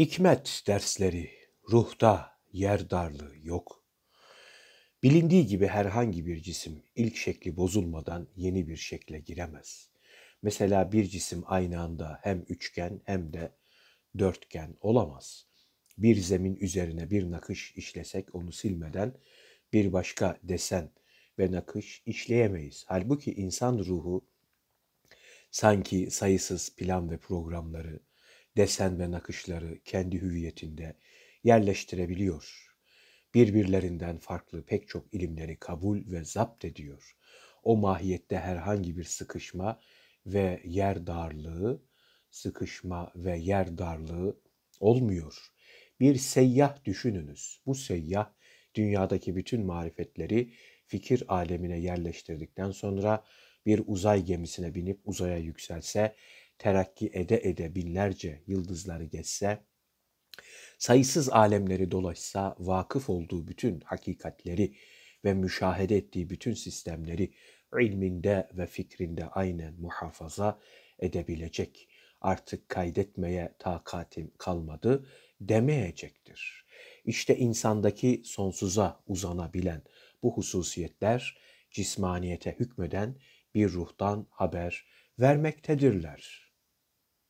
Hikmet dersleri ruhta yer darlığı yok. Bilindiği gibi herhangi bir cisim ilk şekli bozulmadan yeni bir şekle giremez. Mesela bir cisim aynı anda hem üçgen hem de dörtgen olamaz. Bir zemin üzerine bir nakış işlesek onu silmeden bir başka desen ve nakış işleyemeyiz. Halbuki insan ruhu sanki sayısız plan ve programları, desen ve nakışları kendi hüviyetinde yerleştirebiliyor. Birbirlerinden farklı pek çok ilimleri kabul ve zapt ediyor. O mahiyette herhangi bir sıkışma ve yer darlığı, sıkışma ve yer darlığı olmuyor. Bir seyyah düşününüz. Bu seyyah dünyadaki bütün marifetleri fikir alemine yerleştirdikten sonra bir uzay gemisine binip uzaya yükselse terakki ede ede binlerce yıldızları geçse, sayısız alemleri dolaşsa, vakıf olduğu bütün hakikatleri ve müşahede ettiği bütün sistemleri ilminde ve fikrinde aynen muhafaza edebilecek. Artık kaydetmeye takatim kalmadı demeyecektir. İşte insandaki sonsuza uzanabilen bu hususiyetler cismaniyete hükmeden bir ruhtan haber vermektedirler.''